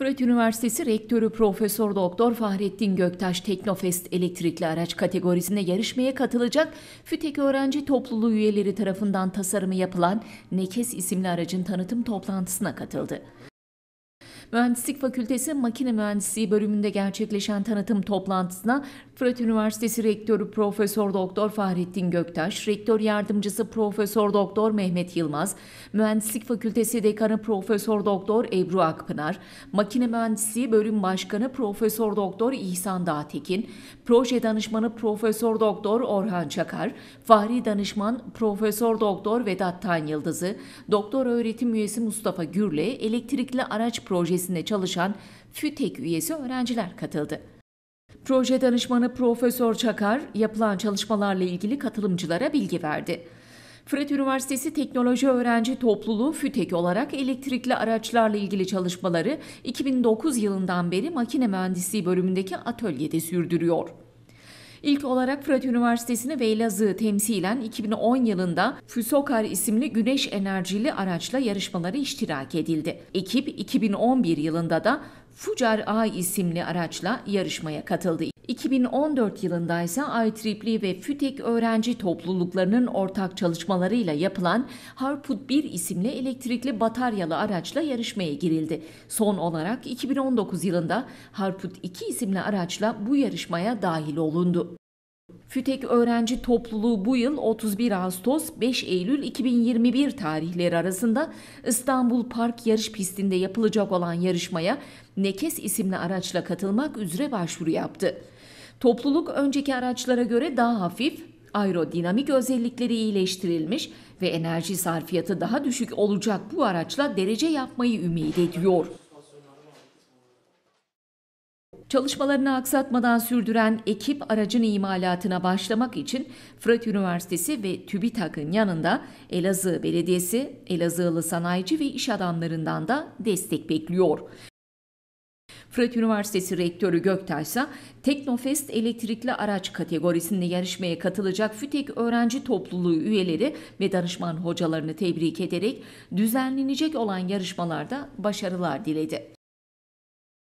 Fırat Üniversitesi Rektörü Profesör Doktor Fahrettin Göktaş Teknofest elektrikli araç kategorisinde yarışmaya katılacak FÜTEK öğrenci topluluğu üyeleri tarafından tasarımı yapılan Nekes isimli aracın tanıtım toplantısına katıldı. Mühendislik Fakültesi Makine Mühendisliği bölümünde gerçekleşen tanıtım toplantısına Fırat Üniversitesi Rektörü Profesör Doktor Fahrettin Göktaş, Rektör Yardımcısı Profesör Doktor Mehmet Yılmaz, Mühendislik Fakültesi Dekanı Profesör Doktor Ebru Akpınar, Makine Mühendisliği Bölüm Başkanı Profesör Doktor İhsan Dağtekin, Proje Danışmanı Profesör Doktor Orhan Çakar, Fahri Danışman Profesör Doktor Vedat Tan Yıldızı, Doktor Öğretim Üyesi Mustafa Gürle, Elektrikli Araç Projesi Mahallesi'nde çalışan FÜTEK üyesi öğrenciler katıldı. Proje danışmanı Profesör Çakar yapılan çalışmalarla ilgili katılımcılara bilgi verdi. Fırat Üniversitesi Teknoloji Öğrenci Topluluğu FÜTEK olarak elektrikli araçlarla ilgili çalışmaları 2009 yılından beri makine mühendisliği bölümündeki atölyede sürdürüyor. İlk olarak Fırat Üniversitesi'ni ve temsilen 2010 yılında Füsokar isimli güneş enerjili araçla yarışmaları iştirak edildi. Ekip 2011 yılında da Fucar A isimli araçla yarışmaya katıldı. 2014 yılında ise IEEE ve FÜTEK öğrenci topluluklarının ortak çalışmalarıyla yapılan Harput 1 isimli elektrikli bataryalı araçla yarışmaya girildi. Son olarak 2019 yılında Harput 2 isimli araçla bu yarışmaya dahil olundu. FÜTEK öğrenci topluluğu bu yıl 31 Ağustos 5 Eylül 2021 tarihleri arasında İstanbul Park yarış pistinde yapılacak olan yarışmaya Nekes isimli araçla katılmak üzere başvuru yaptı. Topluluk önceki araçlara göre daha hafif, aerodinamik özellikleri iyileştirilmiş ve enerji sarfiyatı daha düşük olacak bu araçla derece yapmayı ümit ediyor. Çalışmalarını aksatmadan sürdüren ekip aracın imalatına başlamak için Fırat Üniversitesi ve TÜBİTAK'ın yanında Elazığ Belediyesi, Elazığlı sanayici ve iş adamlarından da destek bekliyor. Fırat Üniversitesi Rektörü Göktay ise Teknofest elektrikli araç kategorisinde yarışmaya katılacak FÜTEK öğrenci topluluğu üyeleri ve danışman hocalarını tebrik ederek düzenlenecek olan yarışmalarda başarılar diledi.